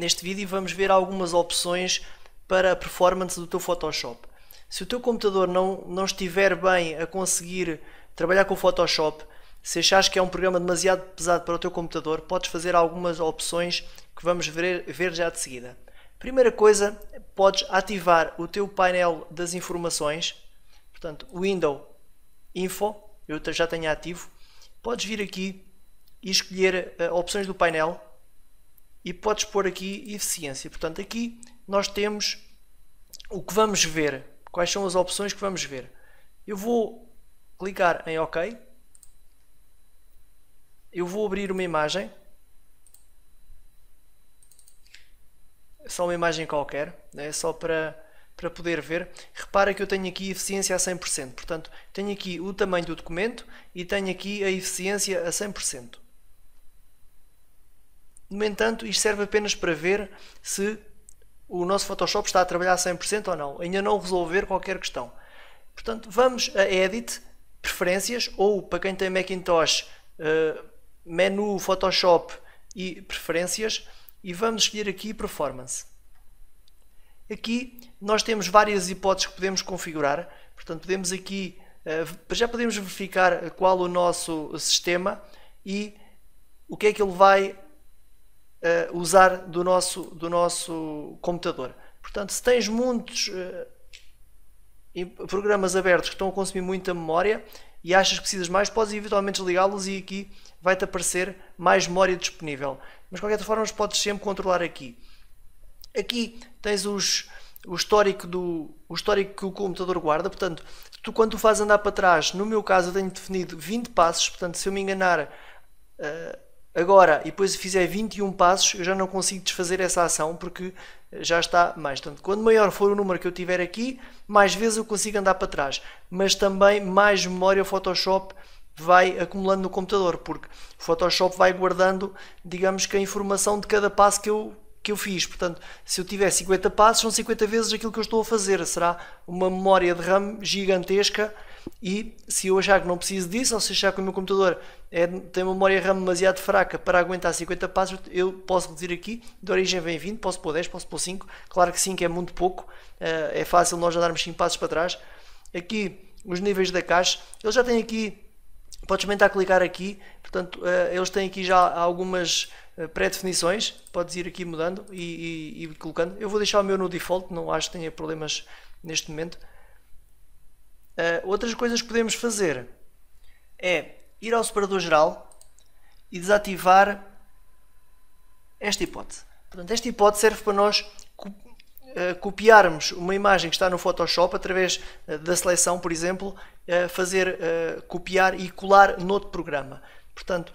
neste vídeo vamos ver algumas opções para a performance do teu Photoshop. Se o teu computador não, não estiver bem a conseguir trabalhar com o Photoshop, se achares que é um programa demasiado pesado para o teu computador, podes fazer algumas opções que vamos ver, ver já de seguida. Primeira coisa, podes ativar o teu painel das informações, portanto, Window Info, eu já tenho ativo. Podes vir aqui e escolher uh, opções do painel, e podes pôr aqui eficiência. Portanto, aqui nós temos o que vamos ver, quais são as opções que vamos ver. Eu vou clicar em OK. Eu vou abrir uma imagem. Só uma imagem qualquer, né? só para, para poder ver. Repara que eu tenho aqui eficiência a 100%. Portanto, tenho aqui o tamanho do documento e tenho aqui a eficiência a 100%. No entanto, isto serve apenas para ver se o nosso Photoshop está a trabalhar 100% ou não. Ainda não resolver qualquer questão. Portanto, vamos a Edit, Preferências, ou para quem tem Macintosh, uh, Menu Photoshop e Preferências, e vamos escolher aqui Performance. Aqui nós temos várias hipóteses que podemos configurar. Portanto, podemos aqui, uh, já podemos verificar qual o nosso sistema e o que é que ele vai uh, usar do nosso, do nosso computador. Portanto, se tens muitos uh, programas abertos que estão a consumir muita memória e achas que precisas mais, podes eventualmente desligá-los e aqui vai-te aparecer mais memória disponível. Mas de qualquer forma, podes sempre controlar aqui. Aqui tens os, o histórico do o histórico que o computador guarda, portanto, tu quando tu fazes andar para trás, no meu caso eu tenho definido 20 passos, portanto, se eu me enganar, uh, agora e depois se fizer 21 passos, eu já não consigo desfazer essa ação porque eh, já está mais. Portanto, quanto maior for o número que eu tiver aqui, mais vezes eu consigo andar para trás. Mas também mais memória Photoshop vai acumulando no computador, porque o Photoshop vai guardando, digamos que a informação de cada passo que eu, que eu fiz. Portanto, se eu tiver 50 passos, são 50 vezes aquilo que eu estou a fazer. Será uma memória de RAM gigantesca e se eu achar que não preciso disso, ou se achar que o meu computador é, tem uma memória RAM demasiado fraca para aguentar 50 passos, eu posso reduzir aqui, de origem vem 20, posso pôr 10, posso pôr 5. Claro que 5 é muito pouco, eh, é fácil nós darmos 5 passos para trás. Aqui, os níveis da caixa, eles já têm aqui, podes experimentar clicar aqui, portanto, eh, eles têm aqui já algumas eh, pré-definições, podes ir aqui mudando e, e, e colocando. Eu vou deixar o meu no default, não acho que tenha problemas neste momento. Uh, outras coisas que podemos fazer é ir ao separador geral e desativar esta hipótese. Portanto, esta hipótese serve para nós eh, copiarmos uma imagem que está no Photoshop através eh, da seleção, por exemplo, fazer copiar e colar noutro programa. Portanto,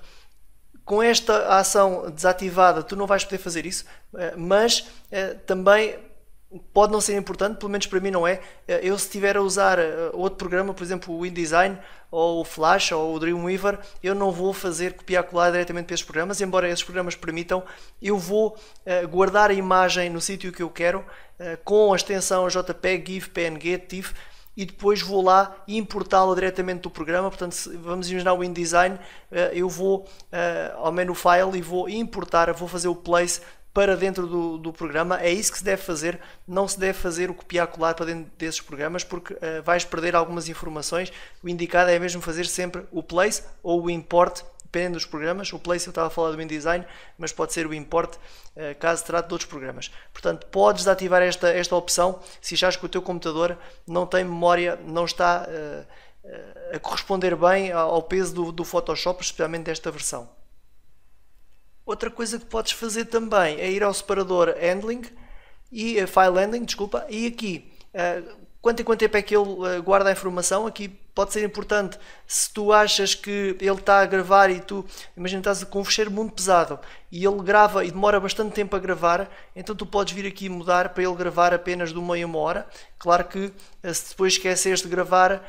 com esta ação desativada, tu não vais poder fazer isso, mas também pode não ser importante, pelo menos para mim não é. Eh, eu se estiver a usar eh, outro programa, por exemplo o InDesign ou o Flash ou o Dreamweaver, eu não vou fazer copiar colar diretamente para esses programas, embora esses programas permitam, eu vou eh, guardar a imagem no sítio que eu quero com a extensão JPEG, GIF, PNG, TIFF e depois vou lá importá la diretamente do programa. Portanto, vamos imaginar o InDesign, eu vou ao menu File e vou importar, vou fazer o place para dentro do, do, programa. É isso que se deve fazer. Não se deve fazer o copiar-colar para dentro desses programas, porque uh, vais perder algumas informações. O indicado é mesmo fazer sempre o place ou o import, dependendo dos programas. O place eu estava a falar do InDesign, mas pode ser o import uh, caso trate de outros programas. Portanto, podes desativar esta, esta opção se achas que o teu computador não tem memória, não está uh, a corresponder bem ao peso do, do Photoshop, especialmente desta versão. Outra coisa que podes fazer também é ir ao separador handling e eh, file handling, desculpa, e aqui uh, quanto em quanto tempo é que ele eh, guarda a informação. Aqui pode ser importante se tu achas que ele está a gravar e tu, imagina, estás com um fecheiro muito pesado e ele grava e demora bastante tempo a gravar, então tu podes vir aqui mudar para ele gravar apenas de uma em uma hora. Claro que se depois esqueceres de gravar,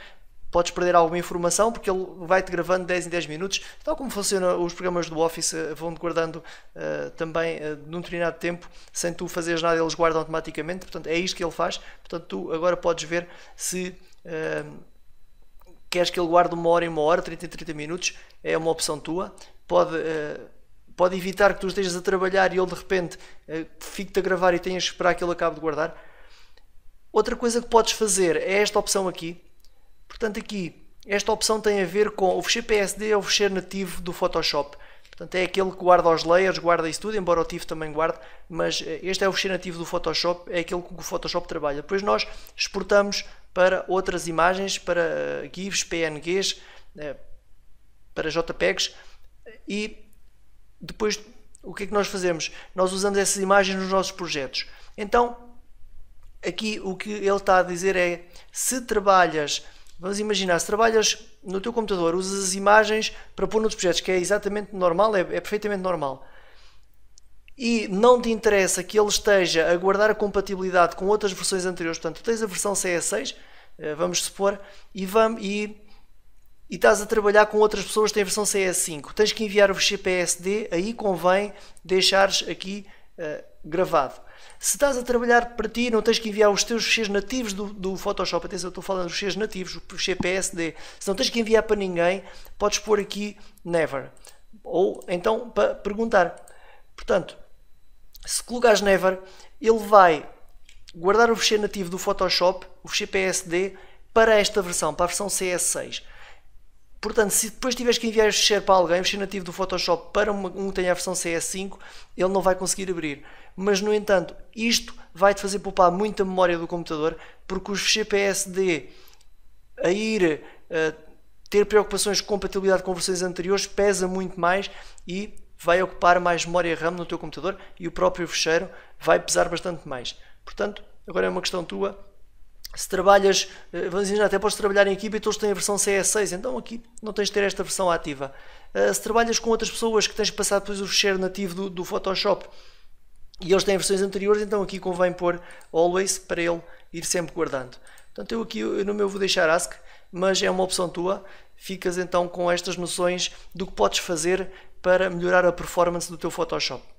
podes perder alguma informação porque ele vai-te gravando 10 em 10 minutos, tal como funciona os programas do Office, eh, vão-te guardando uh, também uh, num determinado tempo, sem tu fazeres nada, eles guardam automaticamente, portanto é isto que ele faz, portanto tu agora podes ver se uh, queres que ele guarde uma hora em uma hora, 30 em 30 minutos, é uma opção tua, pode... Uh, Pode evitar que tu estejas a trabalhar e ele de repente fique-te a gravar e tenhas que esperar que ele acabe de guardar. Outra coisa que podes fazer é esta opção aqui, Portanto, aqui esta opção tem a ver com o fecheiro PSD é o fecheiro nativo do Photoshop. Portanto, é aquele que guarda os layers, guarda isso tudo, embora o TIFF também guarde, mas eh, este é o fecheiro nativo do Photoshop, é aquele que o Photoshop trabalha. Depois nós exportamos para outras imagens, para eh, GIFs, PNGs, eh, para JPEGs e depois o que é que nós fazemos? Nós usamos essas imagens nos nossos projetos. Então, aqui o que ele está a dizer é, se trabalhas Vamos imaginar, se trabalhas no teu computador, usas as imagens para pôr noutros projetos, que é exatamente normal, é, é perfeitamente normal, e não te interessa que ele esteja a guardar a compatibilidade com outras versões anteriores, portanto, tu tens a versão CE6, eh, vamos supor, e, vamos, e, e estás a trabalhar com outras pessoas que têm a versão CS5, tens que enviar o GPSD, aí convém deixares aqui uh, gravado. Se estás a trabalhar para ti, não tens que enviar os teus ficheiros nativos do, do Photoshop. Atenção, estou falando dos ficheiros nativos, o ficheiro PSD. Se não tens que enviar para ninguém, podes pôr aqui never. Ou então para perguntar. Portanto, se colocares never, ele vai guardar o ficheiro nativo do Photoshop, o ficheiro PSD, para esta versão, para a versão CS6. Portanto, se depois tiveres que enviar este share para alguém, o share nativo do Photoshop para um que tenha a versão CS5, ele não vai conseguir abrir. Mas, no entanto, isto vai-te fazer poupar muita memória do computador, porque os GPSD a ir ter preocupações de compatibilidade com versões anteriores pesa muito mais e vai ocupar mais memória RAM no teu computador e o próprio fecheiro vai pesar bastante mais. Portanto, agora é uma questão tua se trabalhas, eh, vamos imaginar, até podes trabalhar em equipa e todos têm a versão CS6, então aqui não tens de ter esta versão ativa. Eh, se trabalhas com outras pessoas que tens de passar depois o fecheiro nativo do, do Photoshop e eles têm versões anteriores, então aqui convém pôr always para ele ir sempre guardando. Portanto, eu aqui no meu vou deixar ask, mas é uma opção tua. Ficas então com estas noções do que podes fazer para melhorar a performance do teu Photoshop.